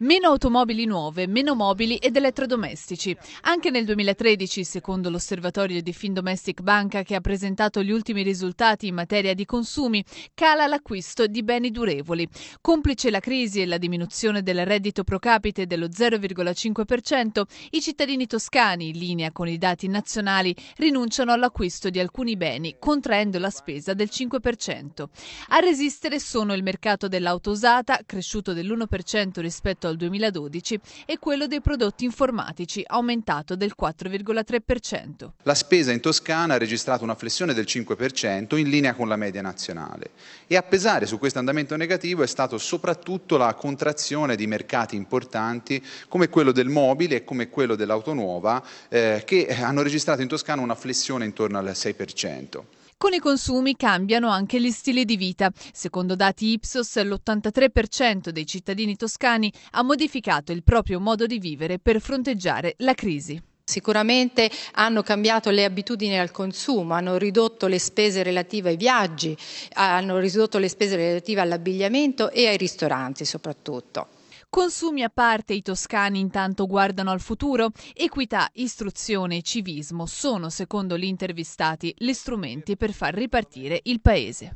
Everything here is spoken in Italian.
Meno automobili nuove, meno mobili ed elettrodomestici. Anche nel 2013, secondo l'osservatorio di Findomestic Banca che ha presentato gli ultimi risultati in materia di consumi, cala l'acquisto di beni durevoli. Complice la crisi e la diminuzione del reddito pro capite dello 0,5%, i cittadini toscani, in linea con i dati nazionali, rinunciano all'acquisto di alcuni beni, contraendo la spesa del 5%. A resistere sono il mercato dell'auto usata, cresciuto dell'1% rispetto rispetto al 2012 e quello dei prodotti informatici, aumentato del 4,3%. La spesa in Toscana ha registrato una flessione del 5% in linea con la media nazionale e a pesare su questo andamento negativo è stato soprattutto la contrazione di mercati importanti come quello del mobile e come quello dell'autonuova eh, che hanno registrato in Toscana una flessione intorno al 6%. Con i consumi cambiano anche gli stili di vita. Secondo dati Ipsos, l'83% dei cittadini toscani ha modificato il proprio modo di vivere per fronteggiare la crisi. Sicuramente hanno cambiato le abitudini al consumo, hanno ridotto le spese relative ai viaggi, hanno ridotto le spese relative all'abbigliamento e ai ristoranti soprattutto. Consumi a parte, i toscani intanto guardano al futuro. Equità, istruzione e civismo sono, secondo gli intervistati, gli strumenti per far ripartire il Paese.